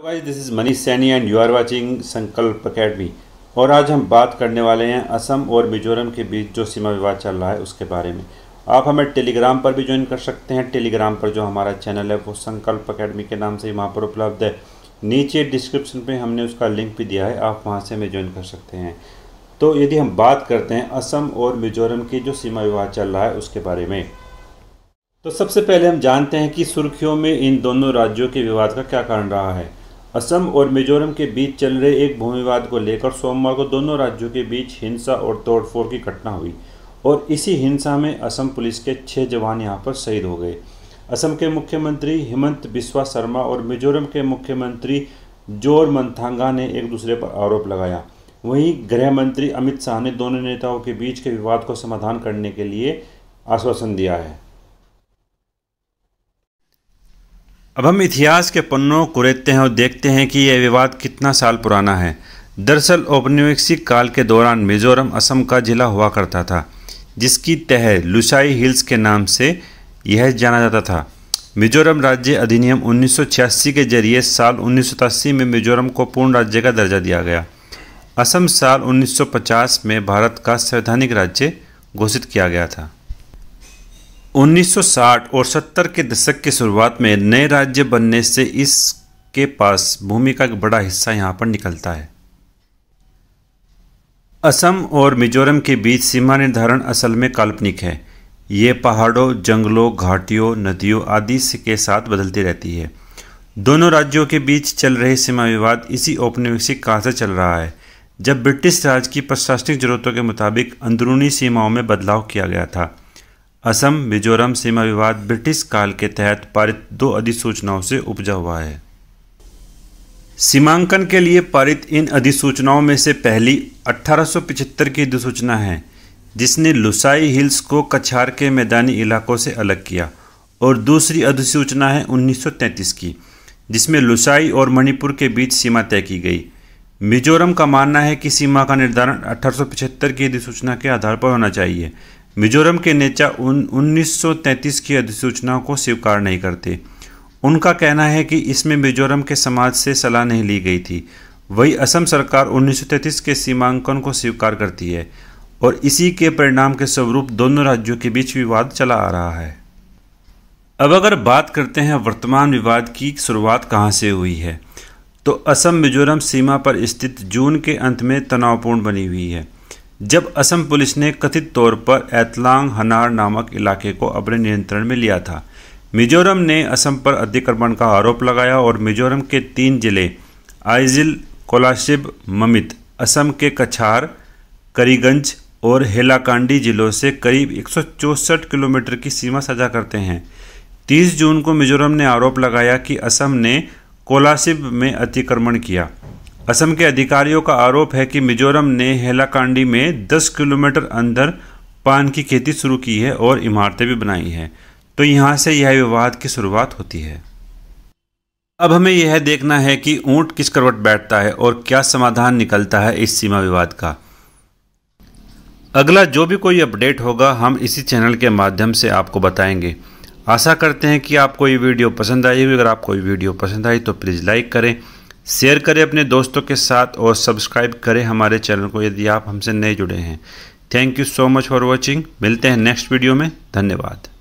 तो guys this is Manish Saini and you are watching Sankalp Academy और आज हम बात करने वाले हैं असम और मिजोरम के बीच जो सीमा विवाद चल रहा है उसके बारे में आप हमें टेलीग्राम पर भी ज्वाइन कर सकते हैं टेलीग्राम पर जो हमारा चैनल है वो संकल्प अकेडमी के नाम से ही वहाँ पर उपलब्ध है नीचे डिस्क्रिप्शन पर हमने उसका लिंक भी दिया है आप वहाँ से हमें ज्वाइन कर सकते हैं तो यदि हम बात करते हैं असम और मिजोरम की जो सीमा विवाद चल रहा है उसके बारे में तो सबसे पहले हम जानते हैं कि सुर्खियों में इन दोनों राज्यों के विवाद का क्या कारण रहा है असम और मिजोरम के बीच चल रहे एक भूमिवाद को लेकर सोमवार को दोनों राज्यों के बीच हिंसा और तोड़फोड़ की घटना हुई और इसी हिंसा में असम पुलिस के छः जवान यहाँ पर शहीद हो गए असम के मुख्यमंत्री हेमंत बिस्वा शर्मा और मिजोरम के मुख्यमंत्री जोर मंथांगा ने एक दूसरे पर आरोप लगाया वहीं गृह मंत्री अमित शाह ने दोनों नेताओं के बीच के विवाद को समाधान करने के लिए आश्वासन दिया है अब हम इतिहास के पन्नों को रेतते हैं और देखते हैं कि यह विवाद कितना साल पुराना है दरअसल औपनिवेशिक काल के दौरान मिजोरम असम का जिला हुआ करता था जिसकी तह लुसाई हिल्स के नाम से यह जाना जाता था मिजोरम राज्य अधिनियम 1986 के जरिए साल उन्नीस में मिजोरम को पूर्ण राज्य का दर्जा दिया गया असम साल 1950 में भारत का संवैधानिक राज्य घोषित किया गया था 1960 और 70 के दशक की शुरुआत में नए राज्य बनने से इसके पास भूमि का एक बड़ा हिस्सा यहाँ पर निकलता है असम और मिजोरम के बीच सीमा निर्धारण असल में काल्पनिक है ये पहाड़ों जंगलों घाटियों नदियों आदि के साथ बदलती रहती है दोनों राज्यों के बीच चल रहे सीमा विवाद इसी औपनिवेशिक काल से चल रहा है जब ब्रिटिश राज की प्रशासनिक जरूरतों के मुताबिक अंदरूनी सीमाओं में बदलाव किया गया था असम मिजोरम सीमा विवाद ब्रिटिश काल के तहत पारित दो अधिसूचनाओं से उपजा हुआ है सीमांकन के लिए पारित इन अधिसूचनाओं में से पहली 1875 की अधिसूचना है जिसने लुसाई हिल्स को कछार के मैदानी इलाकों से अलग किया और दूसरी अधिसूचना है 1933 की जिसमें लुसाई और मणिपुर के बीच सीमा तय की गई मिजोरम का मानना है कि सीमा का निर्धारण 1875 की अधिसूचना के आधार पर होना चाहिए मिजोरम के नेता उन उन्नीस की अधिसूचनाओं को स्वीकार नहीं करते उनका कहना है कि इसमें मिजोरम के समाज से सलाह नहीं ली गई थी वही असम सरकार 1933 के सीमांकन को स्वीकार करती है और इसी के परिणाम के स्वरूप दोनों राज्यों के बीच विवाद चला आ रहा है अब अगर बात करते हैं वर्तमान विवाद की शुरुआत कहाँ से हुई है तो असम मिजोरम सीमा पर स्थित जून के अंत में तनावपूर्ण बनी हुई है जब असम पुलिस ने कथित तौर पर एतलांग हनार नामक इलाके को अपने नियंत्रण में लिया था मिजोरम ने असम पर अतिक्रमण का आरोप लगाया और मिजोरम के तीन जिले आइजिल कोलाशिब ममित असम के कछार करीगंज और हेलाकांडी जिलों से करीब एक किलोमीटर की सीमा साझा करते हैं 30 जून को मिजोरम ने आरोप लगाया कि असम ने कोलासिब में अतिक्रमण किया असम के अधिकारियों का आरोप है कि मिजोरम ने हेलाकांडी में 10 किलोमीटर अंदर पान की खेती शुरू की है और इमारतें भी बनाई हैं तो यहाँ से यह विवाद की शुरुआत होती है अब हमें यह देखना है कि ऊंट किस करवट बैठता है और क्या समाधान निकलता है इस सीमा विवाद का अगला जो भी कोई अपडेट होगा हम इसी चैनल के माध्यम से आपको बताएंगे आशा करते हैं कि आपको ये वीडियो पसंद आई होगी अगर आपको ये वीडियो पसंद आई तो प्लीज़ लाइक करें शेयर करें अपने दोस्तों के साथ और सब्सक्राइब करें हमारे चैनल को यदि आप हमसे नए जुड़े हैं thank you so much for watching मिलते हैं नेक्स्ट वीडियो में धन्यवाद